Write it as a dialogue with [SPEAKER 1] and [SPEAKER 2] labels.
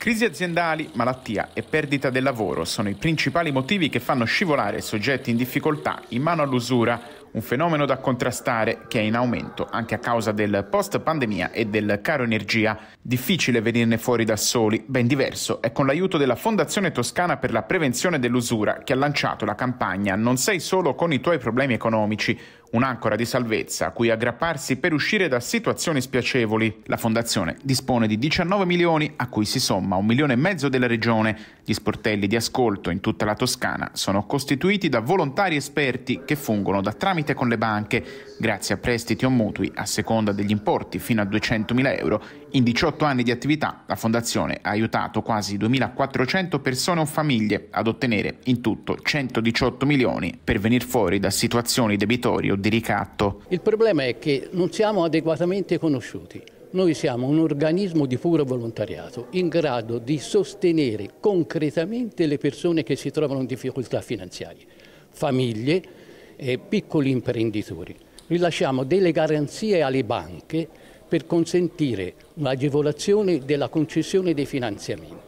[SPEAKER 1] Crisi aziendali, malattia e perdita del lavoro sono i principali motivi che fanno scivolare soggetti in difficoltà in mano all'usura, un fenomeno da contrastare che è in aumento anche a causa del post-pandemia e del caro energia. Difficile venirne fuori da soli, ben diverso è con l'aiuto della Fondazione Toscana per la Prevenzione dell'Usura che ha lanciato la campagna Non sei solo con i tuoi problemi economici, un'ancora di salvezza a cui aggrapparsi per uscire da situazioni spiacevoli. La fondazione dispone di 19 milioni a cui si somma un milione e mezzo della regione. Gli sportelli di ascolto in tutta la Toscana sono costituiti da volontari esperti che fungono da tramite con le banche, grazie a prestiti o mutui a seconda degli importi fino a 200.000 euro. In 18 anni di attività la fondazione ha aiutato quasi 2.400 persone o famiglie ad ottenere in tutto 118 milioni per venire fuori da situazioni debitorie o di ricatto.
[SPEAKER 2] Il problema è che non siamo adeguatamente conosciuti. Noi siamo un organismo di puro volontariato in grado di sostenere concretamente le persone che si trovano in difficoltà finanziarie, famiglie e piccoli imprenditori. Rilasciamo delle garanzie alle banche per consentire un'agevolazione della concessione dei finanziamenti.